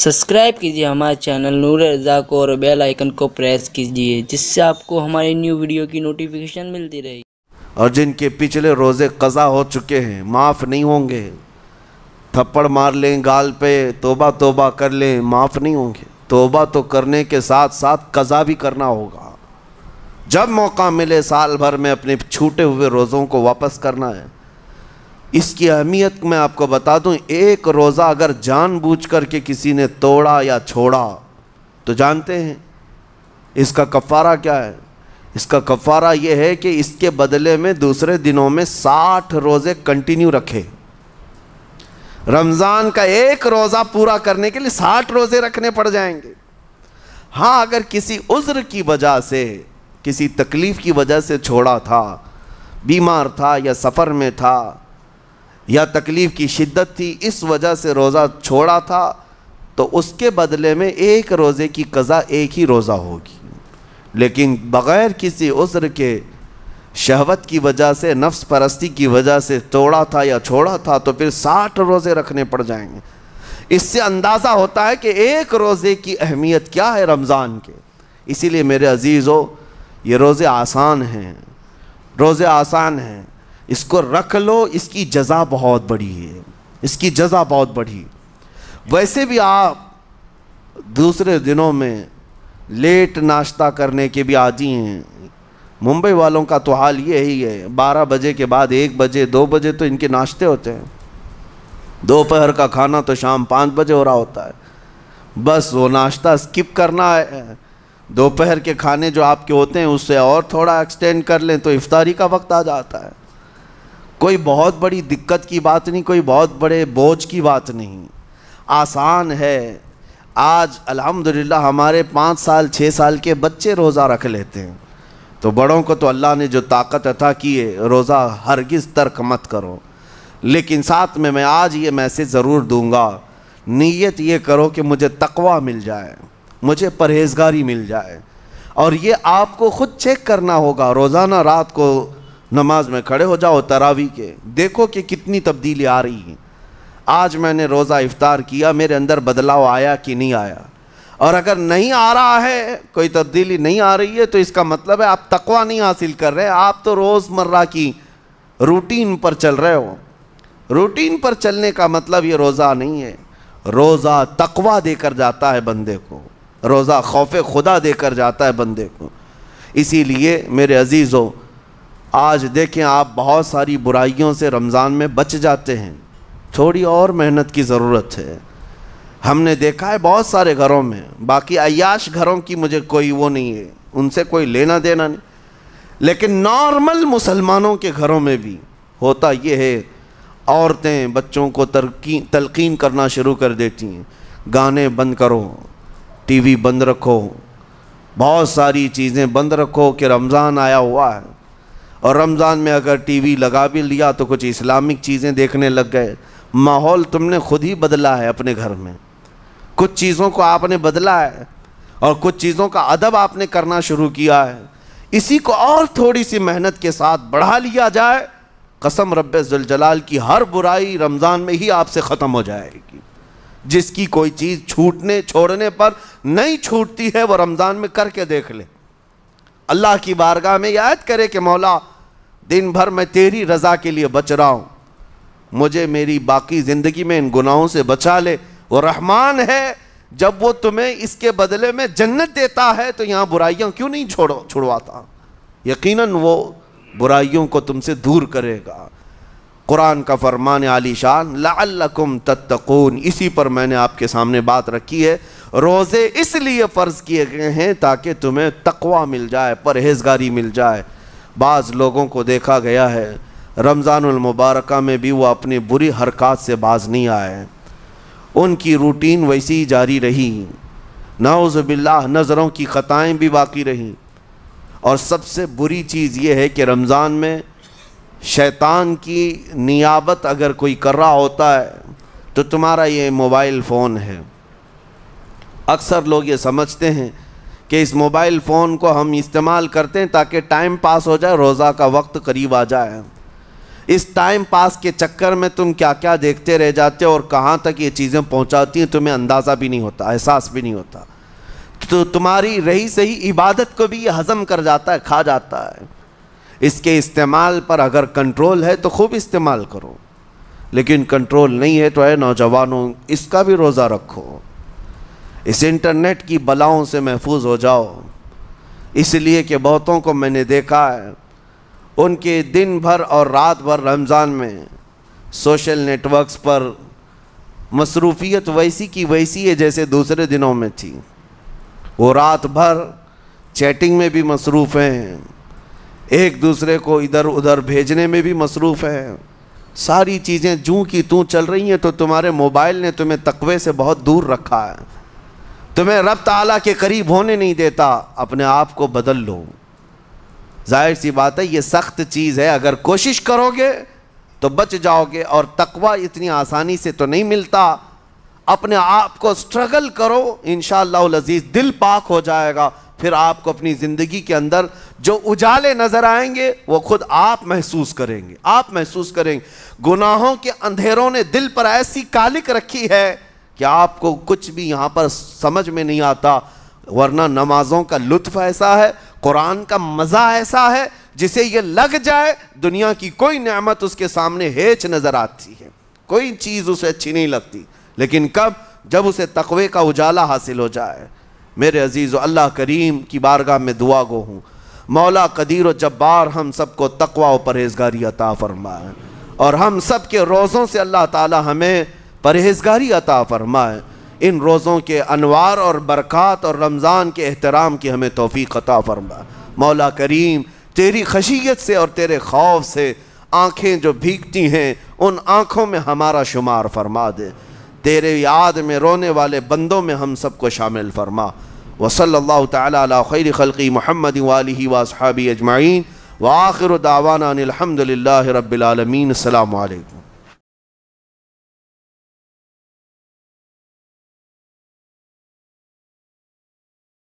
subscribe कीजिए हमारे channel नूर रजा को और बेल आइकन को प्रेस कीजिए जिससे आपको हमारी न्यू वीडियो की नोटिफिकेशन मिलती रहे और जिनके पिछले रोज़े कज़ा हो चुके हैं माफ़ नहीं होंगे थप्पड़ मार लें गाल पे तोबा तोबा कर लें माफ़ नहीं होंगे तोबा तो करने के साथ साथ कज़ा भी करना होगा जब मौका मिले साल भर में अपने छूटे हुए रोज़ों को वापस करना है इसकी अहमियत मैं आपको बता दूं एक रोज़ा अगर जानबूझ करके किसी ने तोड़ा या छोड़ा तो जानते हैं इसका कफ़ारा क्या है इसका कफ़ारा यह है कि इसके बदले में दूसरे दिनों में साठ रोज़े कंटिन्यू रखे रमज़ान का एक रोज़ा पूरा करने के लिए साठ रोज़े रखने पड़ जाएंगे हाँ अगर किसी उज़्र की वजह से किसी तकलीफ़ की वजह से छोड़ा था बीमार था या सफ़र में था या तकलीफ़ की शिद्दत थी इस वजह से रोज़ा छोड़ा था तो उसके बदले में एक रोज़े की कज़ा एक ही रोज़ा होगी लेकिन बग़ैर किसी उज्र के शहवत की वजह से नफ्स परस्ती की वजह से तोड़ा था या छोड़ा था तो फिर साठ रोज़े रखने पड़ जाएंगे इससे अंदाज़ा होता है कि एक रोज़े की अहमियत क्या है रमज़ान के इसीलिए मेरे अजीज़ों ये रोज़े आसान हैं रोज़े आसान हैं इसको रख लो इसकी जज़ा बहुत बड़ी है इसकी जज़ा बहुत बड़ी वैसे भी आप दूसरे दिनों में लेट नाश्ता करने के भी आदि हैं मुंबई वालों का तो हाल ये ही है बारह बजे के बाद एक बजे दो बजे तो इनके नाश्ते होते हैं दोपहर का खाना तो शाम पाँच बजे हो रहा होता है बस वो नाश्ता स्किप करना है दोपहर के खाने जो आपके होते हैं उससे और थोड़ा एक्सटेंड कर लें तो इफ्तारी का वक्त आ जाता है कोई बहुत बड़ी दिक्कत की बात नहीं कोई बहुत बड़े बोझ की बात नहीं आसान है आज अल्हम्दुलिल्लाह हमारे पाँच साल छः साल के बच्चे रोज़ा रख लेते हैं तो बड़ों को तो अल्लाह ने जो ताकत अता की है रोज़ा हरगिज़ तर्क मत करो लेकिन साथ में मैं आज ये मैसेज ज़रूर दूंगा नीयत ये करो कि मुझे तकवा मिल जाए मुझे परहेजगारी मिल जाए और ये आपको ख़ुद चेक करना होगा रोज़ाना रात को नमाज में खड़े हो जाओ तरावी के देखो कि कितनी तब्दीली आ रही है आज मैंने रोज़ा इफ्तार किया मेरे अंदर बदलाव आया कि नहीं आया और अगर नहीं आ रहा है कोई तब्दीली नहीं आ रही है तो इसका मतलब है आप तकवा नहीं हासिल कर रहे आप तो रोज़मर्रा की रूटीन पर चल रहे हो रूटीन पर चलने का मतलब ये रोज़ा नहीं है रोज़ा तकवा देकर जाता है बंदे को रोज़ा खौफ खुदा देकर जाता है बंदे को इसीलिए मेरे अजीज़ों आज देखें आप बहुत सारी बुराइयों से रमज़ान में बच जाते हैं थोड़ी और मेहनत की ज़रूरत है हमने देखा है बहुत सारे घरों में बाकी अयाश घरों की मुझे कोई वो नहीं है उनसे कोई लेना देना नहीं लेकिन नॉर्मल मुसलमानों के घरों में भी होता ये है औरतें बच्चों को तरकी तलकीन करना शुरू कर देती हैं गाने बंद करो टीवी बंद रखो बहुत सारी चीज़ें बंद रखो कि रमज़ान आया हुआ है और रमज़ान में अगर टीवी लगा भी लिया तो कुछ इस्लामिक चीज़ें देखने लग गए माहौल तुमने खुद ही बदला है अपने घर में कुछ चीज़ों को आपने बदला है और कुछ चीज़ों का अदब आपने करना शुरू किया है इसी को और थोड़ी सी मेहनत के साथ बढ़ा लिया जाए कसम रबाल की हर बुराई रमज़ान में ही आपसे ख़त्म हो जाएगी जिसकी कोई चीज़ छूटने छोड़ने पर नहीं छूटती है वो रमज़ान में करके देख ले अल्लाह की बारगाह में याद करे कि मौला दिन भर मैं तेरी रज़ा के लिए बच रहा हूं मुझे मेरी बाकी ज़िंदगी में इन गुनाहों से बचा ले वो रहमान है जब वो तुम्हें इसके बदले में जन्नत देता है तो यहां बुराइयाँ क्यों नहीं छोड़ो छुड़वाता यकीनन वो बुराइयों को तुमसे दूर करेगा कुरान का फरमान आलीशान लाकुम तत्तकून इसी पर मैंने आपके सामने बात रखी है रोज़े इसलिए फ़र्ज़ किए गए हैं ताकि तुम्हें तकवा मिल जाए परहेजगारी मिल जाए बाज़ लोगों को देखा गया है रमज़ानमबारक में भी वो अपनी बुरी हरकत से बाज नहीं आए उनकी रूटीन वैसी ही जारी रही नाउज़बिल्ला नज़रों की ख़ताएँ भी बाकी रहीं और सबसे बुरी चीज़ ये है कि रमज़ान में शैतान की नियाबत अगर कोई कर रहा होता है तो तुम्हारा ये मोबाइल फ़ोन है अक्सर लोग ये समझते हैं कि इस मोबाइल फ़ोन को हम इस्तेमाल करते हैं ताकि टाइम पास हो जाए रोज़ा का वक्त करीब आ जाए इस टाइम पास के चक्कर में तुम क्या क्या देखते रह जाते हो और कहाँ तक ये चीज़ें पहुँचाती हैं तुम्हें अंदाज़ा भी नहीं होता एहसास भी नहीं होता तो तुम्हारी रही सही इबादत को भी ये हज़म कर जाता है खा जाता है इसके इस्तेमाल पर अगर कंट्रोल है तो खूब इस्तेमाल करो लेकिन कंट्रोल नहीं है तो है नौजवानों इसका भी रोज़ा रखो इस इंटरनेट की बलाओं से महफूज हो जाओ इसलिए कि बहुतों को मैंने देखा है उनके दिन भर और रात भर रमज़ान में सोशल नेटवर्क्स पर मसरूफियत वैसी की वैसी है जैसे दूसरे दिनों में थी वो रात भर चैटिंग में भी मसरूफ़ हैं एक दूसरे को इधर उधर भेजने में भी मसरूफ़ हैं सारी चीज़ें जूँ की तू चल रही हैं तो तुम्हारे मोबाइल ने तुम्हें तकवे से बहुत दूर रखा है तुम्हें रब तला के करीब होने नहीं देता अपने आप को बदल लो जाहिर सी बात है ये सख्त चीज़ है अगर कोशिश करोगे तो बच जाओगे और तकवा इतनी आसानी से तो नहीं मिलता अपने आप को स्ट्रगल करो इन लजीज दिल पाक हो जाएगा फिर आपको अपनी ज़िंदगी के अंदर जो उजाले नज़र आएंगे वो खुद आप महसूस करेंगे आप महसूस करेंगे गुनाहों के अंधेरों ने दिल पर ऐसी कालिक रखी है क्या आपको कुछ भी यहाँ पर समझ में नहीं आता वरना नमाजों का लुत्फ ऐसा है कुरान का मज़ा ऐसा है जिसे ये लग जाए दुनिया की कोई नेमत उसके सामने हेच नज़र आती है कोई चीज़ उसे अच्छी नहीं लगती लेकिन कब जब उसे तकवे का उजाला हासिल हो जाए मेरे अजीज़ अल्लाह करीम की बारगाह में दुआ गो हूँ मौला कदीर व जब्बार हम सबको तकवा और परहेजगारी अता फरमाए और हम सब के रोज़ों से अल्लाह ताला हमें परहेजगारी अता फरमाए इन रोज़ों के अनवार और बरक़ात और रमज़ान के अहतराम की हमें तोफ़ी अता फरमा मौला करीम तेरी खशियत से और तेरे खौफ से आँखें जो भीगती हैं उन आँखों में हमारा शुमार फरमा दे तेरे याद में रोने वाले बंदों में हम सबको शामिल फरमा वसल्ला तैर खलकी महमद वाली वासहाबी अजमाइन वाखिर दावाना अलहमदिल्ला रबालमीन अल्लाम